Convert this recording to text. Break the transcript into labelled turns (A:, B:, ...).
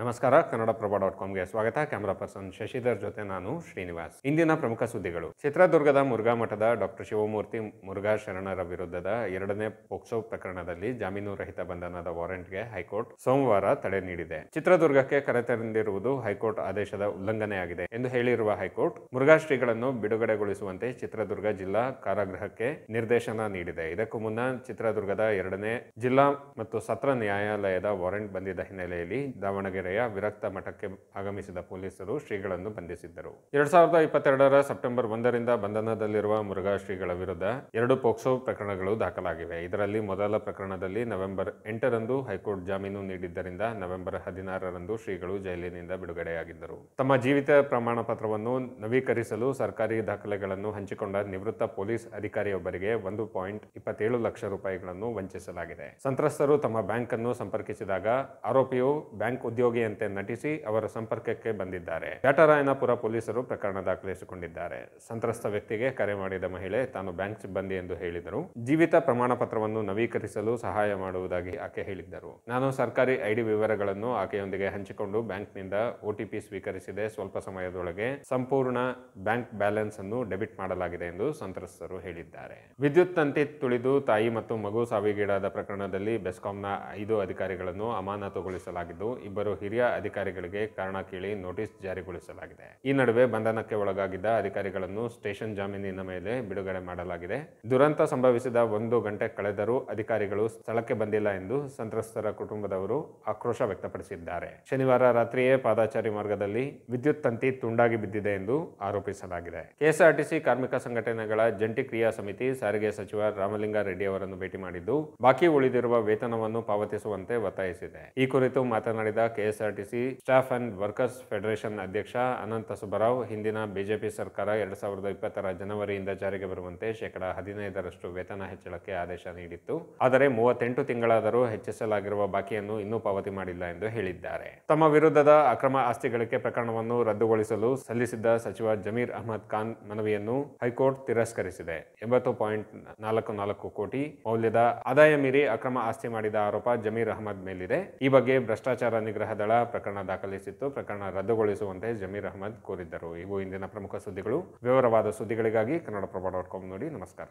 A: ನಮಸ್ಕಾರ ಕನ್ನಡಪ್ರಭ ಡಾಟ್ ಕಾಮ್ಗೆ ಸ್ವಾಗತ camera person Shashidhar ಜೊತೆ ನಾನು ಶ್ರೀನಿವಾಸ್ ಇಂದಿನ ಪ್ರಮುಖ ಸುದ್ದಿಗಳು ಚಿತ್ರದುರ್ಗದ ಮುರುಘಾ ಮಠದ ಡಾಕ್ಟರ್ ಶಿವಮೂರ್ತಿ ಮುರುಘಾ ಶರಣರ ವಿರುದ್ಧದ ಎರಡನೇ ಪೋಕ್ಸೋ ಪ್ರಕರಣದಲ್ಲಿ ಜಾಮೀನು ರಹಿತ ಬಂಧನದ ವಾರೆಂಟ್ಗೆ ಹೈಕೋರ್ಟ್ ಸೋಮವಾರ ತಡೆ ನೀಡಿದೆ ಚಿತ್ರದುರ್ಗಕ್ಕೆ ಕರೆತರಂದಿರುವುದು ಹೈಕೋರ್ಟ್ ಆದೇಶದ ಉಲ್ಲಂಘನೆಯಾಗಿದೆ ಎಂದು ಹೇಳಿರುವ ಹೈಕೋರ್ಟ್ ಮುರುಘಾ ಶ್ರೀಗಳನ್ನು ಬಿಡುಗಡೆಗೊಳಿಸುವಂತೆ ಚಿತ್ರದುರ್ಗ ಜಿಲ್ಲಾ ಕಾರಾಗೃಹಕ್ಕೆ ನಿರ್ದೇಶನ ನೀಡಿದೆ ಇದಕ್ಕೂ ಮುನ್ನ ಚಿತ್ರದುರ್ಗದ ಎರಡನೇ ಜಿಲ್ಲಾ ಮತ್ತು ಸತ್ರ ನ್ಯಾಯಾಲಯದ ವಾರೆಂಟ್ ಬಂದಿದ್ದ ಹಿನ್ನೆಲೆಯಲ್ಲಿ ದಾವಣಗೆರೆ ವಿರಕ್ತ ಮಠಕ್ಕೆ ಆಗಮಿಸಿದ ಪೊಲೀಸರು ಶ್ರೀಗಳನ್ನು ಬಂಧಿಸಿದ್ದರು ಎರಡ್ ಸಾವಿರದ ಇಪ್ಪತ್ತೆರಡರ ಸೆಪ್ಟೆಂಬರ್ ಒಂದರಿಂದ ಬಂಧನದಲ್ಲಿರುವ ಮುರುಘಾ ಶ್ರೀಗಳ ವಿರುದ್ಧ ಎರಡು ಪೋಕ್ಸೋ ಪ್ರಕರಣಗಳು ದಾಖಲಾಗಿವೆ ಇದರಲ್ಲಿ ಮೊದಲ ಪ್ರಕರಣದಲ್ಲಿ ನವೆಂಬರ್ ಎಂಟರಂದು ಹೈಕೋರ್ಟ್ ಜಾಮೀನು ನೀಡಿದ್ದರಿಂದ ನವೆಂಬರ್ ಹದಿನಾರರಂದು ಶ್ರೀಗಳು ಜೈಲಿನಿಂದ ಬಿಡುಗಡೆಯಾಗಿದ್ದರು ತಮ್ಮ ಜೀವಿತ ಪ್ರಮಾಣ ಪತ್ರವನ್ನು ನವೀಕರಿಸಲು ಸರ್ಕಾರಿ ದಾಖಲೆಗಳನ್ನು ಹಂಚಿಕೊಂಡ ನಿವೃತ್ತ ಪೊಲೀಸ್ ಅಧಿಕಾರಿಯೊಬ್ಬರಿಗೆ ಒಂದು ಪಾಯಿಂಟ್ ಇಪ್ಪತ್ತೇಳು ಲಕ್ಷ ರೂಪಾಯಿಗಳನ್ನು ವಂಚಿಸಲಾಗಿದೆ ಸಂತ್ರಸ್ತರು ತಮ್ಮ ಬ್ಯಾಂಕ್ ಅನ್ನು ಸಂಪರ್ಕಿಸಿದಾಗ ಆರೋಪಿಯು ಬ್ಯಾಂಕ್ ಉದ್ಯೋಗಿ ಅಂತೆ ನಟಿಸಿ ಅವರ ಸಂಪರ್ಕಕ್ಕೆ ಬಂದಿದ್ದಾರೆ ಬ್ಯಾಟರಾಯನಪುರ ಪೊಲೀಸರು ಪ್ರಕರಣ ದಾಖಲಿಸಿಕೊಂಡಿದ್ದಾರೆ ಸಂತ್ರಸ್ತ ವ್ಯಕ್ತಿಗೆ ಕರೆ ಮಾಡಿದ ಮಹಿಳೆ ತಾನು ಬ್ಯಾಂಕ್ ಸಿಬ್ಬಂದಿ ಎಂದು ಹೇಳಿದರು ಜೀವಿತ ಪ್ರಮಾಣ ಪತ್ರವನ್ನು ನವೀಕರಿಸಲು ಸಹಾಯ ಮಾಡುವುದಾಗಿ ಆಕೆ ಹೇಳಿದ್ದರು ನಾನು ಸರ್ಕಾರಿ ಐಡಿ ವಿವರಗಳನ್ನು ಆಕೆಯೊಂದಿಗೆ ಹಂಚಿಕೊಂಡು ಬ್ಯಾಂಕ್ನಿಂದ ಒಟಿಪಿ ಸ್ವೀಕರಿಸಿದೆ ಸ್ವಲ್ಪ ಸಮಯದೊಳಗೆ ಸಂಪೂರ್ಣ ಬ್ಯಾಂಕ್ ಬ್ಯಾಲೆನ್ಸ್ ಅನ್ನು ಡೆಬಿಟ್ ಮಾಡಲಾಗಿದೆ ಎಂದು ಸಂತ್ರಸ್ತರು ಹೇಳಿದ್ದಾರೆ ವಿದ್ಯುತ್ ತಂತಿ ತುಳಿದು ತಾಯಿ ಮತ್ತು ಮಗು ಸಾವಿಗೀಡಾದ ಪ್ರಕರಣದಲ್ಲಿ ಬೆಸ್ಕಾಂನ ಐದು ಅಧಿಕಾರಿಗಳನ್ನು ಅಮಾನತುಗೊಳಿಸಲಾಗಿದ್ದು ಇಬ್ಬರು ಹಿರಿಯ ಅಧಿಕಾರಿಗಳಿಗೆ ಕಾರಣ ಕೇಳಿ ನೋಟಿಸ್ ಜಾರಿಗೊಳಿಸಲಾಗಿದೆ ಈ ನಡುವೆ ಬಂಧನಕ್ಕೆ ಒಳಗಾಗಿದ್ದ ಅಧಿಕಾರಿಗಳನ್ನು ಸ್ಟೇಷನ್ ಜಾಮೀನಿನ ಮೇಲೆ ಬಿಡುಗಡೆ ಮಾಡಲಾಗಿದೆ ದುರಂತ ಸಂಭವಿಸಿದ ಒಂದು ಗಂಟೆ ಕಳೆದರೂ ಅಧಿಕಾರಿಗಳು ಸ್ಥಳಕ್ಕೆ ಬಂದಿಲ್ಲ ಎಂದು ಸಂತ್ರಸ್ತರ ಕುಟುಂಬದವರು ಆಕ್ರೋಶ ವ್ಯಕ್ತಪಡಿಸಿದ್ದಾರೆ ಶನಿವಾರ ರಾತ್ರಿಯೇ ಪಾದಾಚಾರಿ ಮಾರ್ಗದಲ್ಲಿ ವಿದ್ಯುತ್ ತಂತಿ ತುಂಡಾಗಿ ಬಿದ್ದಿದೆ ಎಂದು ಆರೋಪಿಸಲಾಗಿದೆ ಕೆಎಸ್ಆರ್ಟಿಸಿ ಕಾರ್ಮಿಕ ಸಂಘಟನೆಗಳ ಜಂಟಿ ಕ್ರಿಯಾ ಸಮಿತಿ ಸಾರಿಗೆ ಸಚಿವ ರಾಮಲಿಂಗಾರೆಡ್ಡಿ ಅವರನ್ನು ಭೇಟಿ ಮಾಡಿದ್ದು ಬಾಕಿ ಉಳಿದಿರುವ ವೇತನವನ್ನು ಪಾವತಿಸುವಂತೆ ಒತ್ತಾಯಿಸಿದೆ ಈ ಕುರಿತು ಮಾತನಾಡಿದ KS KSRTC staff and workers federation ಅಧ್ಯಕ್ಷ ಅನಂತ ಸುಬ್ಬರಾವ್ ಹಿಂದಿನ ಬಿಜೆಪಿ ಸರ್ಕಾರ ಎರಡ್ ಸಾವಿರದ ಇಪ್ಪತ್ತರ ಜನವರಿಯಿಂದ ಜಾರಿಗೆ ಬರುವಂತೆ ಶೇಕಡಾ ಹದಿನೈದರಷ್ಟು ವೇತನ ಹೆಚ್ಚಳಕ್ಕೆ ಆದೇಶ ನೀಡಿತ್ತು ಆದರೆ ಮೂವತ್ತೆಂಟು ತಿಂಗಳಾದರೂ ಹೆಚ್ಚಿಸಲಾಗಿರುವ ಬಾಕಿಯನ್ನು ಇನ್ನೂ ಪಾವತಿ ಮಾಡಿಲ್ಲ ಎಂದು ಹೇಳಿದ್ದಾರೆ ತಮ್ಮ ವಿರುದ್ಧದ ಅಕ್ರಮ ಆಸ್ತಿ ಗಳಿಕೆ ಪ್ರಕರಣವನ್ನು ರದ್ದುಗೊಳಿಸಲು ಸಲ್ಲಿಸಿದ್ದ ಸಚಿವ ಜಮೀರ್ ಅಹಮದ್ ಖಾನ್ ಮನವಿಯನ್ನು ಹೈಕೋರ್ಟ್ ತಿರಸ್ಕರಿಸಿದೆ ಎಂಬತ್ತು ಪಾಯಿಂಟ್ ನಾಲ್ಕು ನಾಲ್ಕು ಕೋಟಿ ಮೌಲ್ಯದ ಆದಾಯ ಮೀರಿ ಅಕ್ರಮ ಆಸ್ತಿ ಮಾಡಿದ ಆರೋಪ ಜಮೀರ್ ಅಹಮದ್ ಮೇಲಿದೆ ಈ ಬಗ್ಗೆ ಭ್ರಷ್ಟಾಚಾರ ನಿಗ್ರಹ ದಳ ಪ್ರಕರಣ ದಾಖಲಿಸಿತ್ತು ಪ್ರಕರಣ ರದ್ದುಗೊಳಿಸುವಂತೆ ಜಮೀರ್ ಅಹಮದ್ ಕೋರಿದ್ದರು ಇವು ಇಂದಿನ ಪ್ರಮುಖ ಸುದ್ದಿಗಳು ವಿವರವಾದ ಸುದ್ದಿಗಳಿಗಾಗಿ ಕನ್ನಡಪ್ರಭ ಡಾಟ್ ಕಾಮ್ ನೋಡಿ ನಮಸ್ಕಾರ